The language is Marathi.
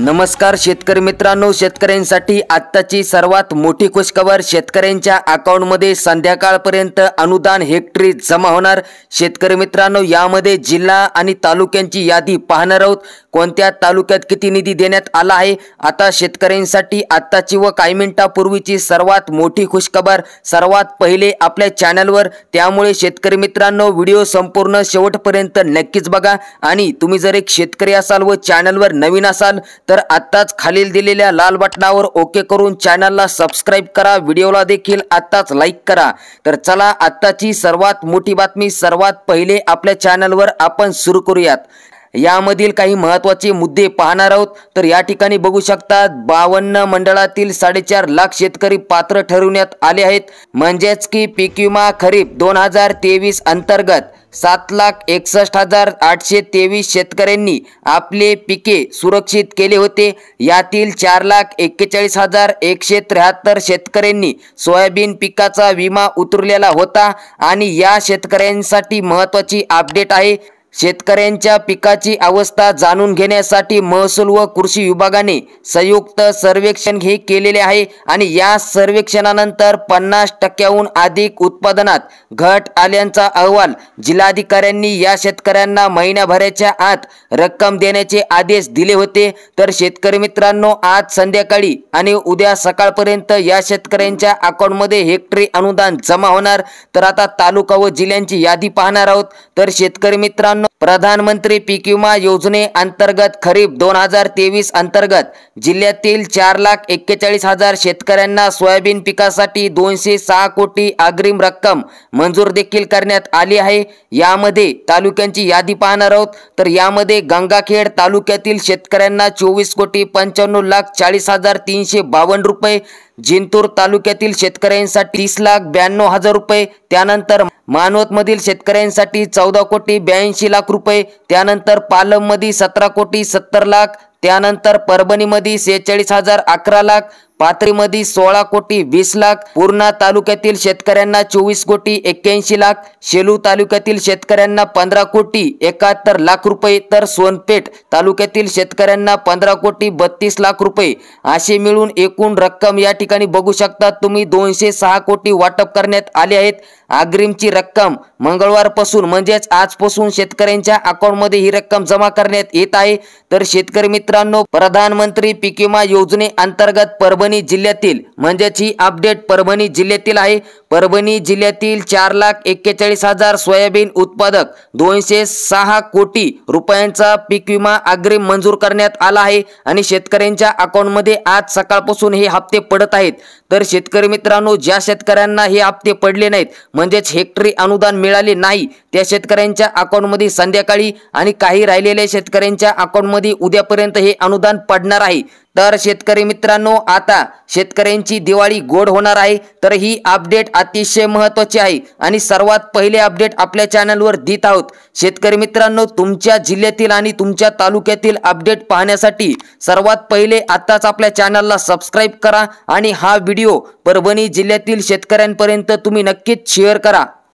नमस्कार शेतकरी मित्रांनो शेतकऱ्यांसाठी आत्ताची सर्वात मोठी खुशखबर शेतकऱ्यांच्या अकाउंटमध्ये संध्याकाळपर्यंत अनुदान हेक्टरी जमा होणार शेतकरी मित्रांनो यामध्ये जिल्हा आणि तालुक्यांची यादी पाहणार आहोत कोणत्या तालुक्यात किती निधी देण्यात आला आहे आता शेतकऱ्यांसाठी आत्ताची व काही मिनिटापूर्वीची सर्वात मोठी खुशखबर सर्वात पहिले आपल्या चॅनलवर त्यामुळे शेतकरी मित्रांनो व्हिडिओ संपूर्ण शेवटपर्यंत नक्कीच बघा आणि तुम्ही जर एक शेतकरी असाल व चॅनलवर नवीन असाल तर आत्ताच खालील दिलेल्या लाल बटनावर ओके करून चॅनलला सबस्क्राईब करा व्हिडिओला देखील आत्ताच लाईक करा तर चला आत्ताची सर्वात मोठी बातमी सर्वात पहिले आपल्या चॅनलवर आपण सुरू करूयात यामधील काही महत्त्वाचे मुद्दे पाहणार आहोत तर या ठिकाणी बघू शकतात बावन्न मंडळातील साडेचार लाख शेतकरी पात्र ठरवण्यात आले आहेत म्हणजेच की पिक्युमा खरीप दोन हजार तेवीस अंतर्गत सात लाख एकसष्ट हजार आठशे तेवीस शेतकऱ्यांनी आपले पिके सुरक्षित केले होते यातील चार लाख एक्केचाळीस हजार एकशे त्र्याहत्तर शेतकऱ्यांनी सोयाबीन पिकाचा विमा उतरलेला होता आणि या शेतकऱ्यांसाठी महत्त्वाची अपडेट आहे शेतकऱ्यांच्या पिकाची अवस्था जाणून घेण्यासाठी महसूल व कृषी विभागाने संयुक्त सर्वेक्षण हे केलेले आहे आणि या सर्वेक्षणानंतर पन्नास टक्क्याहून अधिक उत्पादनात घट आल्याचा अहवाल जिल्हाधिकाऱ्यांनी या शेतकऱ्यांना महिन्याभराच्या आत रक्कम देण्याचे आदेश दिले होते तर शेतकरी मित्रांनो आज संध्याकाळी आणि उद्या सकाळपर्यंत या शेतकऱ्यांच्या अकाउंटमध्ये हेक्टरी अनुदान जमा होणार तर आता तालुका व जिल्ह्यांची यादी पाहणार आहोत तर शेतकरी मित्रांनो प्रधानमंत्री पीक विमा योजने अंतर्गत खरीप दोन हजार तेवीस अंतर्गत जिल्ह्यातील चार लाख एक्केचाळीस हजार शेतकऱ्यांना सोयाबीन पिकासाठी दोनशे सहा कोटी अग्रिम रक्कम मंजूर देखील करण्यात आली आहे यामध्ये तालुक्यांची यादी पाहणार आहोत तर यामध्ये गंगाखेड तालुक्यातील शेतकऱ्यांना चोवीस कोटी पंच्याण्णव लाख चाळीस हजार तीनशे बावन्न रुपये जिंतूर तालुक्यातील शेतकऱ्यांसाठी तीस लाख ब्याण्णव हजार रुपये त्यानंतर मानवतमधील शेतकऱ्यांसाठी चौदा कोटी ब्याऐंशी लाख रुपये त्यानंतर पालममध्ये सतरा कोटी सत्तर लाख त्यानंतर परभणीमध्ये सेहेचाळीस हजार अकरा लाख पाथरीमध्ये सोळा कोटी वीस लाख पूर्णा तालुक्यातील शेतकऱ्यांना चोवीस कोटी एक्क्याऐंशी लाख शेलू तालुक्यातील शेतकऱ्यांना पंधरा कोटी एकाहत्तर लाख रुपये तर सोनपेठ तालुक्यातील शेतकऱ्यांना पंधरा कोटी बत्तीस लाख रुपये असे मिळून एकूण रक्कम या ठिकाणी बघू शकता तुम्ही दोनशे सहा कोटी वाटप करण्यात आले आहेत अग्रिमची रक्कम मंगळवारपासून म्हणजेच आजपासून शेतकऱ्यांच्या अकाउंटमध्ये ही रक्कम जमा करण्यात येत आहे तर शेतकरी मित्रांनो प्रधानमंत्री पीक विमा योजनेअंतर्गत परभणी परभणी जिल्ह्यातील म्हणजेच ही अपडेट परभणी जिल्ह्यातील आहे परभणी जिल्ह्यातील चार लाख एक्केचाळीस हजार सोयाबीन उत्पादक दोनशे सहा कोटी रुपयांचा पीक विमा अग्रिम मंजूर करण्यात आला आहे आणि शेतकऱ्यांच्या अकाउंटमध्ये आज सकाळपासून हे हप्ते पडत आहेत तर शेतकरी मित्रांनो ज्या शेतकऱ्यांना हे हप्ते पडले नाहीत म्हणजेच हेक्टरी अनुदान मिळाले नाही त्या शेतकऱ्यांच्या अकाउंटमध्ये संध्याकाळी आणि काही राहिलेल्या शेतकऱ्यांच्या अकाउंटमध्ये उद्यापर्यंत हे अनुदान पडणार आहे तर शेतकरी मित्रांनो आता शेतकऱ्यांची दिवाळी गोड होणार आहे तर ही अपडेट अतिशय महत्त्वाची आहे आणि सर्वात पहिले अपडेट आपल्या चॅनलवर देत आहोत शेतकरी मित्रांनो तुमच्या जिल्ह्यातील आणि तुमच्या तालुक्यातील अपडेट पाहण्यासाठी सर्वात पहिले आत्ताच आपल्या चॅनलला सबस्क्राईब करा आणि हा व्हिडिओ परभणी जिल्ह्यातील शेतकऱ्यांपर्यंत तुम्ही नक्कीच शेअर करा